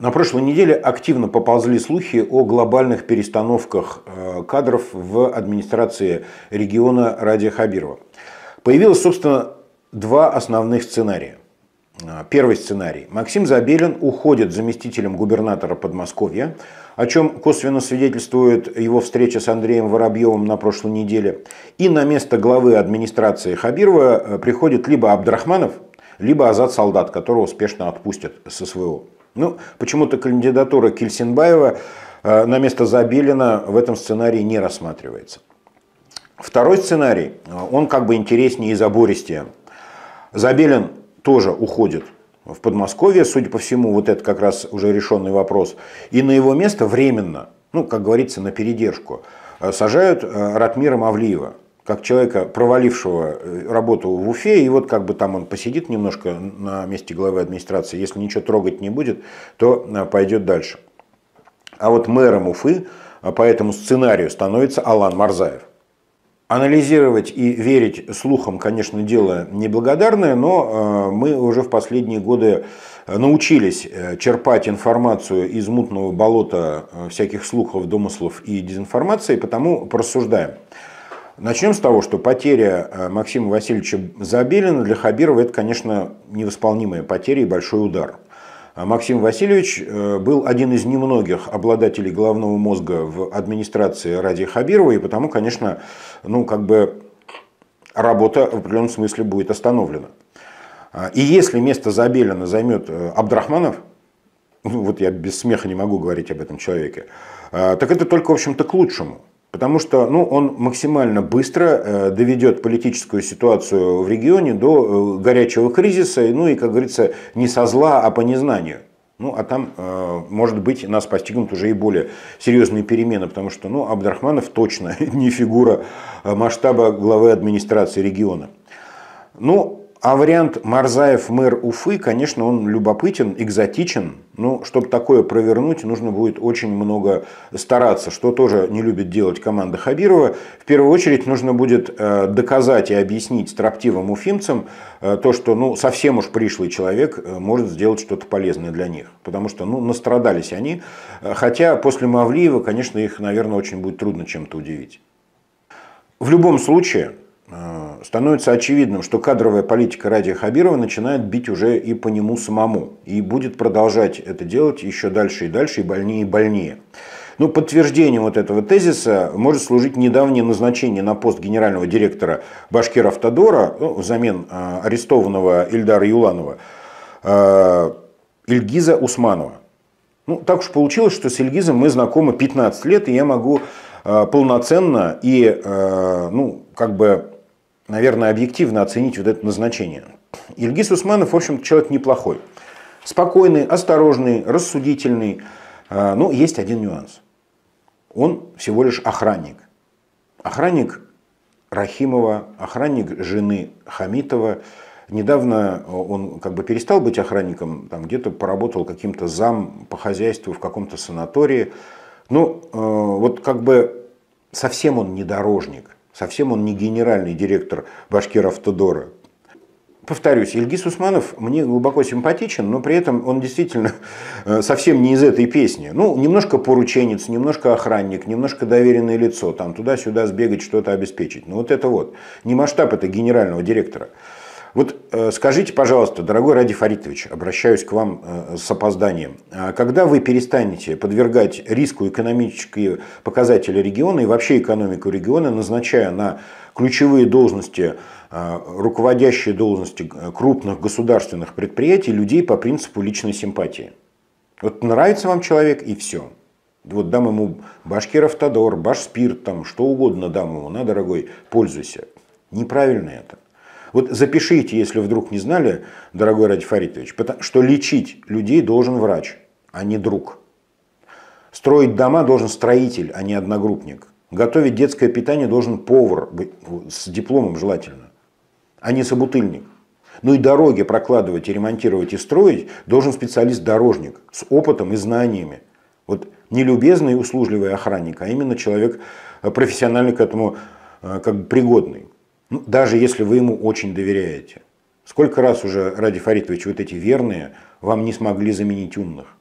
На прошлой неделе активно поползли слухи о глобальных перестановках э, кадров в администрации региона Радия Хабирова. Появилось, собственно, два основных сценария. Э, первый сценарий. Максим Забелин уходит заместителем губернатора Подмосковья, о чем косвенно свидетельствует его встреча с Андреем Воробьевым на прошлой неделе. И на место главы администрации Хабирова э, приходит либо Абдрахманов, либо Азат Солдат, которого успешно отпустят со СВО. Ну, почему-то кандидатура Кельсинбаева э, на место Забелина в этом сценарии не рассматривается. Второй сценарий, э, он как бы интереснее и забористее. Забелин тоже уходит в Подмосковье, судя по всему, вот это как раз уже решенный вопрос. И на его место временно, ну, как говорится, на передержку, э, сажают Ратмира Мавлиева как человека, провалившего э, работу в Уфе, и вот как бы там он посидит немножко на месте главы администрации, если ничего трогать не будет, то э, пойдет дальше. А вот мэром Уфы э, по этому сценарию становится Алан Марзаев. Анализировать и верить слухам, конечно, дело неблагодарное, но мы уже в последние годы научились черпать информацию из мутного болота всяких слухов, домыслов и дезинформации, потому порассуждаем. Начнем с того, что потеря э, Максима Васильевича Забелина для Хабирова – это, конечно, невосполнимая потеря и большой удар. А Максим Васильевич э, был один из немногих обладателей головного мозга в администрации Ради Хабирова, и потому, конечно, ну, как бы работа в определенном смысле будет остановлена. А, и если место Забелина займет э, Абдрахманов, ну, вот я без смеха не могу говорить об этом человеке, а, так это только, в общем-то, к лучшему – Потому что ну, он максимально быстро э, доведет политическую ситуацию в регионе до э, горячего кризиса, ну и, как говорится, не со зла, а по незнанию. Ну, а там, э, может быть, нас постигнут уже и более серьезные перемены, потому что, ну, Абдрахманов точно не фигура а масштаба главы администрации региона. Ну, а вариант Марзаев мэр Уфы, конечно, он любопытен, экзотичен. Но ну, чтобы такое провернуть, нужно будет очень много стараться, что тоже не любит делать команда Хабирова. В первую очередь нужно будет э, доказать и объяснить строптивым уфимцам э, то, что ну, совсем уж пришлый человек э, может сделать что-то полезное для них. Потому что ну, настрадались они. Хотя после Мавлиева, конечно, их, наверное, очень будет трудно чем-то удивить. В любом случае, Э, становится очевидным, что кадровая политика Радия Хабирова начинает бить уже и по нему самому. И будет продолжать это делать еще дальше и дальше, и больнее и больнее. Но ну, подтверждением вот этого тезиса может служить недавнее назначение на пост генерального директора Башкир-Автодора ну, взамен э, арестованного Ильдара Юланова э, Ильгиза Усманова. Ну, так уж получилось, что с Ильгизом мы знакомы 15 лет, и я могу полноценно и ну, как бы наверное, объективно оценить вот это назначение. Ильгиз Усманов, в общем то человек неплохой. Спокойный, осторожный, рассудительный. А, Но ну, есть один нюанс. Он всего лишь охранник. Охранник Рахимова, охранник жены Хамитова. Недавно он как бы перестал быть охранником, там где-то поработал каким-то зам по хозяйству в каком-то санатории. Ну, э, вот как бы совсем он не дорожник. Совсем он не генеральный директор Башкир-Автодора. Повторюсь, Ильгиз Усманов мне глубоко симпатичен, но при этом он действительно э, совсем не из этой песни. Ну, немножко порученец, немножко охранник, немножко доверенное лицо, там туда-сюда сбегать, что-то обеспечить. Ну вот это вот. Не масштаб это генерального директора. Вот э, скажите, пожалуйста, дорогой Ради Фаритович, обращаюсь к вам э, с опозданием. А когда вы перестанете подвергать риску экономические показатели региона и вообще экономику региона, назначая на ключевые должности, э, руководящие должности крупных государственных предприятий людей по принципу личной симпатии? Вот нравится вам человек и все. Вот дам ему башкир башкиров баш спирт, там, что угодно дам ему, на, дорогой, пользуйся. Неправильно это. Вот запишите, если вдруг не знали, дорогой Радифаритович, что лечить людей должен врач, а не друг. Строить дома должен строитель, а не одногруппник. Готовить детское питание должен повар, с дипломом желательно, а не собутыльник. Ну и дороги прокладывать и ремонтировать и строить должен специалист-дорожник с опытом и знаниями. Вот не любезный и услужливый охранник, а именно человек э, профессионально к этому э, как бы пригодный ну, даже если вы ему очень доверяете. Сколько раз уже, Ради Фаритович, вот эти верные вам не смогли заменить умных?